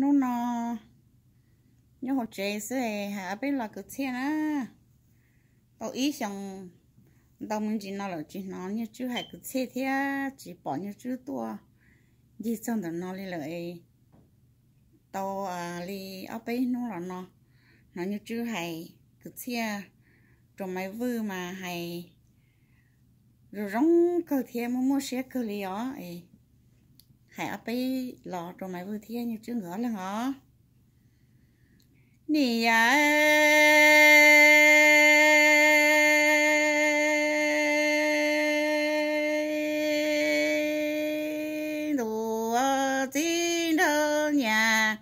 nó nó nhớ hồ chế sẽ hạ bên là cứ thế á tôi ý rằng đồng mình chỉ nói là chỉ nó như chú hay cứ thế thế chỉ bỏ như chú tua đi xong rồi nói là ấy tao à đi ở bên nó là nó nó như chú hay cứ thế rồi mấy vư mà hay rồi rong cơ thế mua mua xe cơ li ó ấy hãy áp ấy lọ rồi mày vừa thiên như chứ ngỡ là ngó nì à đùa tin đâu nhà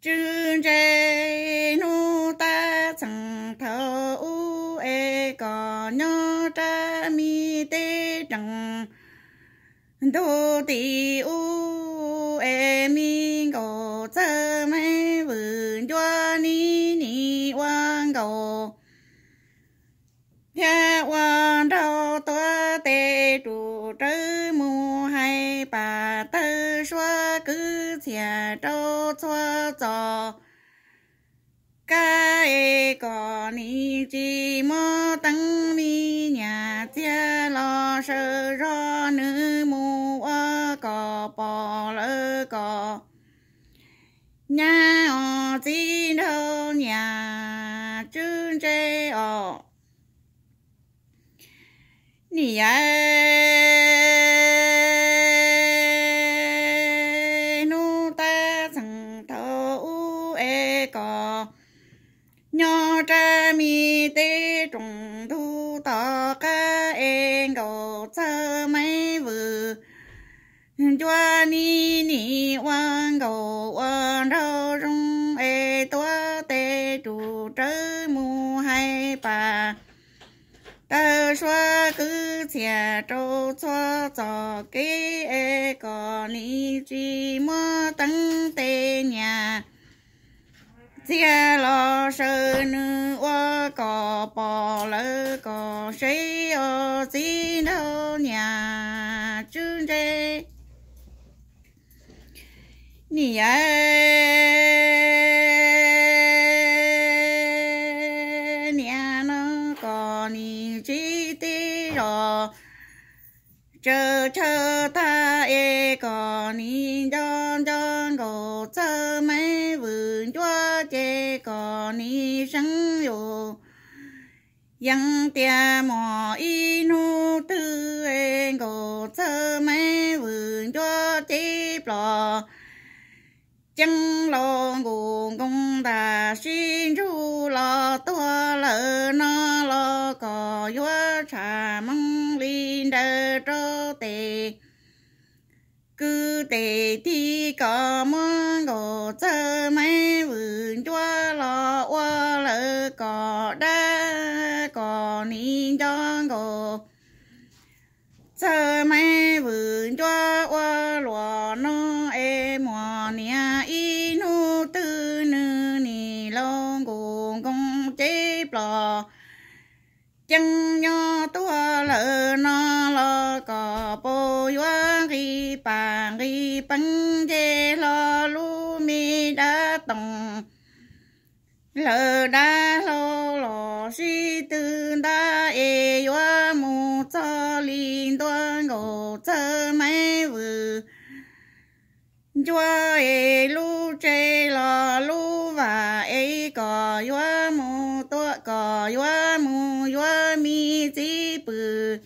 chương trê nu ta chẳng thơ u có nhớ cha mi tê đô tì u em mi cổ tơ mê vườn cho ni ni quang cổ nhà quang đô tòa tê trụ trư mù hay bà tơ xóa cứ chè trâu xóa trò cái e có ni chi mô tăng mi nhà chia lo sơ Ờ, nhà ở tin thơ nhà chương chế ở nhà nu ta thằng thơ u e cò nhỏ cha mi tê trùng thu tỏ ca em đồ thơ mấy vừa cho ni ni quan cầu quan 一把。都说个前周错早给个邻居莫等待呀，见老手呢我搞包了个谁要进头呀，就这，你呀。chơ ta e có ni don don go chơ mấy vườn chúa chê có ni sẵn yo yang tia mò y nu tư e go chơ mấy vườn chúa chê plò chân lo ngủ công đà xin chú lo tua lợ nó lo có yo trà măng đờ cho tề cứ tề thì có món gỗ chơ mấy vườn chúa lọ qua lỡ có đá có nín cho gỗ chơ mấy vườn chúa qua lọ nó em mò nia y nu tư nữ nì lông cùng công chế plò chân đi ri đi bánh dê lo lu mi đã tòng lơ đã lo lo si tư đã e yo mu cho linh đoan ngộ cho mấy vừa cho e lu che lo lu và e có yo mu to có yo mu yo mi chỉ bự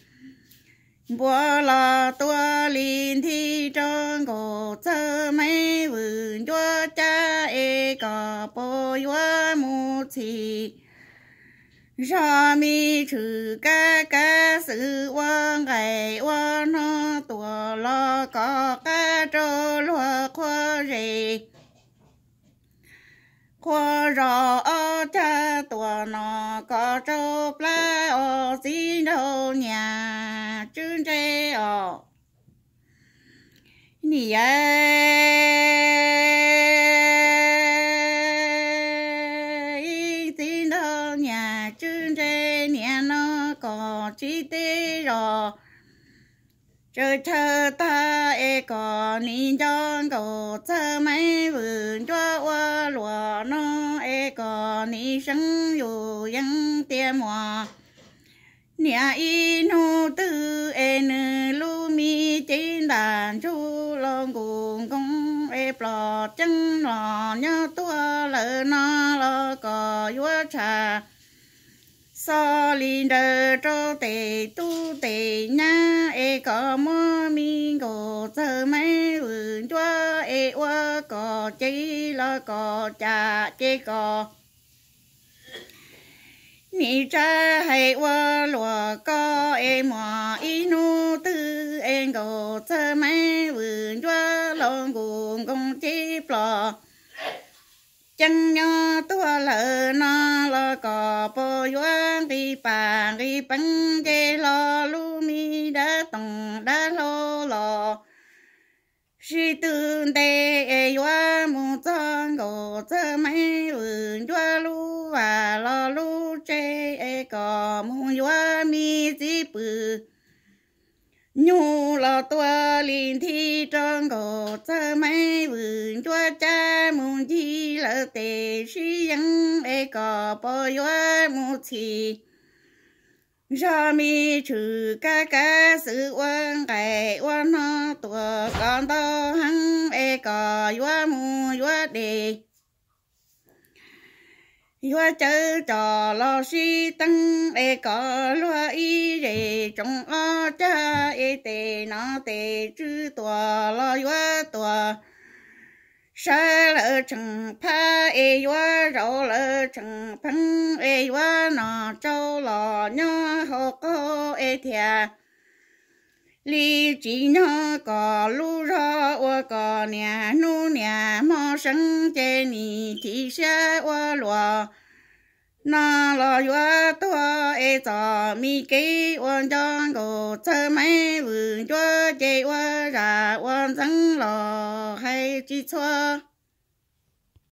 bữa là tua liền thì trong cổ sơ mấy vườn cho cha e cà bồ chúa mù chỉ ra mi trừ ca ca sự quan ngày quan nó tua lo có ca trơ lo khoa gì khoa rõ cha tua nó có cho pla ở xin đâu nhà chương tre ở nì ya xin đâu nhà chương tre nhà nó có chi tế rồi chớ chờ ta e có ni chọn cổ chờ mấy vườn cho ô lúa nó 你生有应爹么？nhà y nô tư en lu mi trên đàn chu long cùng công e plọ chân lò nhớ tua lỡ nó lỡ cò vua trà so lin đờ cho tề tu tề nha e có mơ mi cổ thơ mấy vườn chúa e ua cò chi lỡ cò trà chê cò 你这黑我罗个哎莫一怒 tư 哎狗这没文着龙公公的不，真要多了那了个不远的半个本的老路米的东的老老。是等待哎，我们这个这没文着路。mong yo mi chi bự nhu lo tua linh thi trong cổ cha mấy vườn cho cha mong chi lỡ tề suy yang e có bao yo mu chi ra mi trừ ca ca sự quan cải quan nó tua con tao hăng e có yo mu yo đề yêu chớ trò lo si tăng e có lo y rề trong o cha e tề nó tề chư tòa lo hoa tòa sa lỡ chẳng pa e hoa rau lỡ chẳng phân e hoa nọ châu lò nhó hồ cô e thiệt lý chỉ nó có lu ra ô có nhà nu nhà mò sân chê nì chỉ xe ô lùa nó lo yo to e cho mi kế ôn trong cổ chơ mấy vườn cho chê ô ra ôn dân lo hay chỉ cho